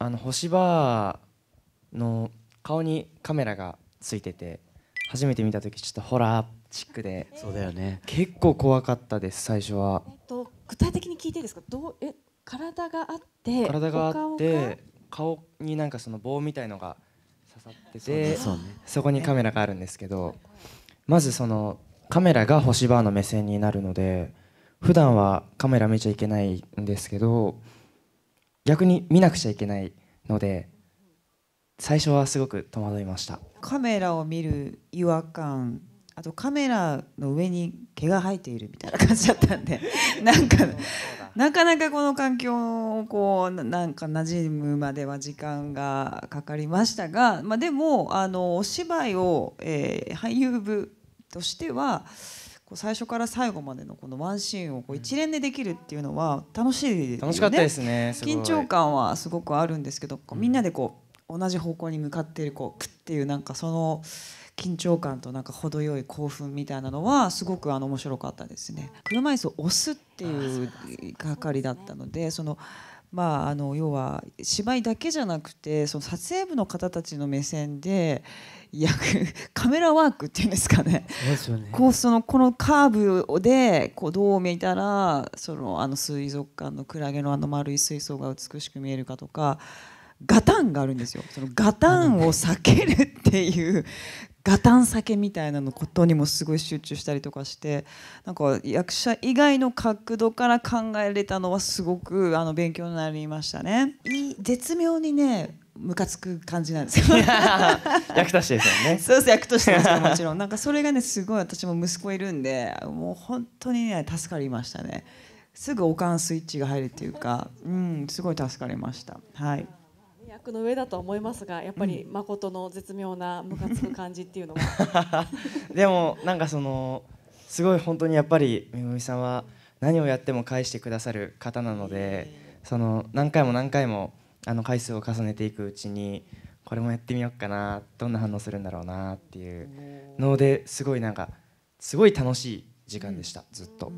あの星バーの顔にカメラがついてて初めて見た時ちょっとホラーチックでそうだよね結構怖かったです最初は、えっと、具体的に聞いていいですかどうえ体があって体があって顔になんかその棒みたいのが刺さっててそ,、そこにカメラがあるんですけどまずそのカメラが星バーの目線になるので普段はカメラ見ちゃいけないんですけど逆に見なくちゃいけないので最初はすごく戸惑いましたカメラを見る違和感あとカメラの上に毛が生えているみたいな感じだったんで なんかなかなかこの環境をこうなんか馴染むまでは時間がかかりましたが、まあ、でもあのお芝居を、えー、俳優部としてはこう最初から最後までのこのワンシーンをこう一連でできるっていうのは楽しいですよね。楽しかったですね。す緊張感はすごくあるんですけど、こうみんなでこう同じ方向に向かっているこうクっていうなんかその緊張感となんか程よい興奮みたいなのはすごくあの面白かったですね。車椅子を押すっていう係だったので、その。まあ、あの要は芝居だけじゃなくてその撮影部の方たちの目線でい カメラワークっていうんですかねそうですねこうそのこのカーブでこうどう見たらそのあの水族館のクラゲのあの丸い水槽が美しく見えるかとか。ガタンがあるんですよそのガタンを避けるっていうガタン酒みたいなのことにもすごい集中したりとかしてなんか役者以外の角度から考えれたのはすごくあの勉強になりましたね。いい絶妙にねムカつく感じなんですよ役としてですよね。そうです役としてですよもちろんなんかそれがねすごい私も息子いるんでもう本当にね助かりましたね。すぐおかんスイッチが入るっていうか、うん、すごい助かりました。はい。役の上だと思いますがやっぱり誠の絶妙なムカつく感じっていうのが でもなんかそのすごい本当にやっぱりめぐみさんは何をやっても返してくださる方なので、その何回も何回もあの回数を重ねていくうちにこれもやってみようかなどんな反応するんだろうなっていうのですごいなんかすごい楽しい時間でした、ずっと。